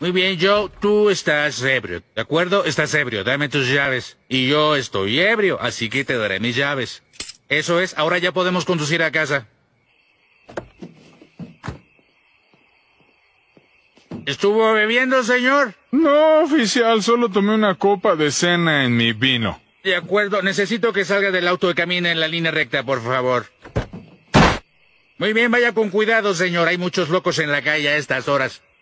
Muy bien, Joe, tú estás ebrio, ¿de acuerdo? Estás ebrio, dame tus llaves. Y yo estoy ebrio, así que te daré mis llaves. Eso es, ahora ya podemos conducir a casa. ¿Estuvo bebiendo, señor? No, oficial, solo tomé una copa de cena en mi vino. De acuerdo, necesito que salga del auto y camine en la línea recta, por favor. Muy bien, vaya con cuidado, señor. Hay muchos locos en la calle a estas horas.